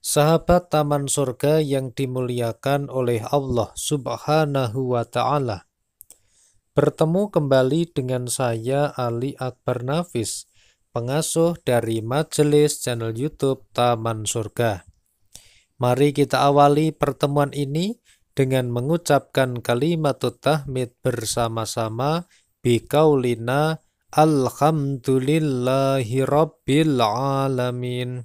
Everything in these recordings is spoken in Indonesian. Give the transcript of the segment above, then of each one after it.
sahabat taman surga yang dimuliakan oleh Allah Subhanahu wa Ta'ala. Bertemu kembali dengan saya, Ali Akbar Nafis, pengasuh dari majelis channel YouTube Taman Surga. Mari kita awali pertemuan ini dengan mengucapkan kalimat tahmid bersama-sama Bikaulina alhamdulillahi rabbil alamin.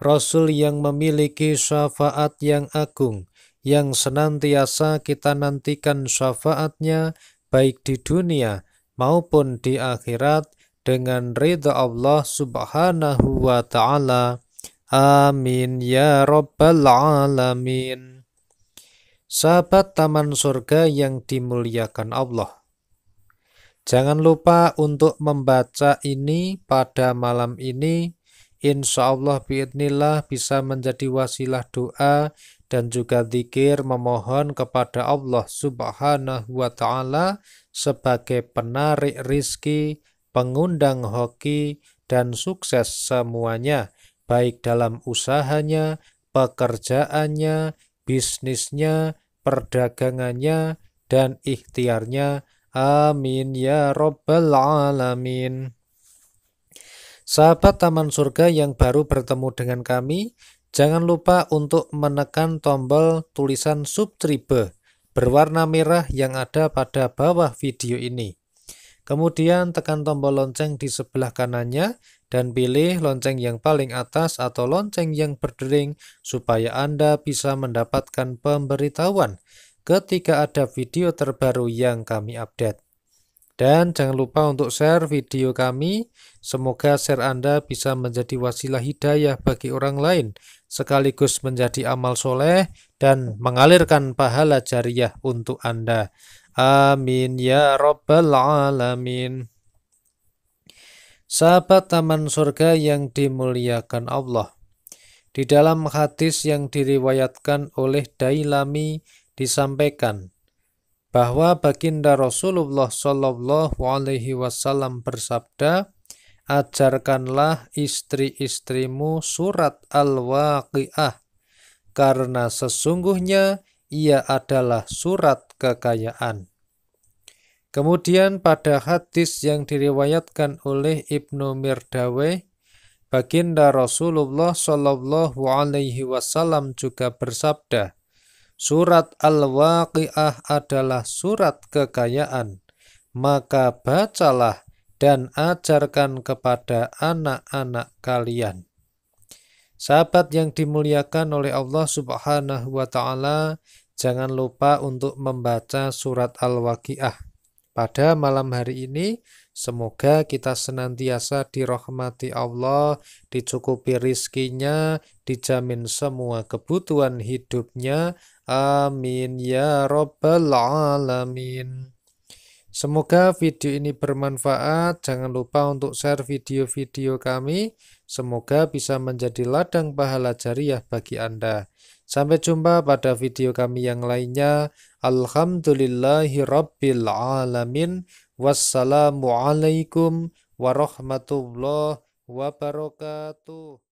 Rasul yang memiliki syafaat yang agung, yang senantiasa kita nantikan syafaatnya baik di dunia maupun di akhirat dengan ridha Allah subhanahu wa ta'ala. Amin ya rabbal alamin. Sahabat taman surga yang dimuliakan Allah. Jangan lupa untuk membaca ini pada malam ini insya Allah biidnillah bisa menjadi wasilah doa dan juga zikir memohon kepada Allah subhanahu wa ta'ala sebagai penarik rizki, pengundang hoki, dan sukses semuanya, baik dalam usahanya, pekerjaannya, bisnisnya, perdagangannya, dan ikhtiarnya. Amin ya Rabbal Alamin. Sahabat Taman Surga yang baru bertemu dengan kami, jangan lupa untuk menekan tombol tulisan subscribe berwarna merah yang ada pada bawah video ini. Kemudian tekan tombol lonceng di sebelah kanannya dan pilih lonceng yang paling atas atau lonceng yang berdering supaya Anda bisa mendapatkan pemberitahuan ketika ada video terbaru yang kami update. Dan jangan lupa untuk share video kami. Semoga share Anda bisa menjadi wasilah hidayah bagi orang lain, sekaligus menjadi amal soleh dan mengalirkan pahala jariah untuk Anda. Amin ya Rabbal Alamin. Sahabat Taman Surga yang dimuliakan Allah. Di dalam hadis yang diriwayatkan oleh Dailami disampaikan, bahwa baginda Rasulullah Shallallahu Alaihi Wasallam bersabda, ajarkanlah istri-istrimu surat al-waqiah, karena sesungguhnya ia adalah surat kekayaan. Kemudian pada hadis yang diriwayatkan oleh Ibnu Mirdawe, baginda Rasulullah Shallallahu Alaihi Wasallam juga bersabda, Surat Al-Waqi'ah adalah surat kekayaan, maka bacalah dan ajarkan kepada anak-anak kalian. Sahabat yang dimuliakan oleh Allah Subhanahu wa taala, jangan lupa untuk membaca surat Al-Waqiah. Pada malam hari ini, semoga kita senantiasa dirahmati Allah, dicukupi rizkinya, dijamin semua kebutuhan hidupnya. Amin ya Rabbal Alamin. Semoga video ini bermanfaat. Jangan lupa untuk share video-video kami. Semoga bisa menjadi ladang pahala jariah bagi Anda. Sampai jumpa pada video kami yang lainnya. Alhamdulillahirrabbilalamin. Wassalamualaikum warahmatullahi wabarakatuh.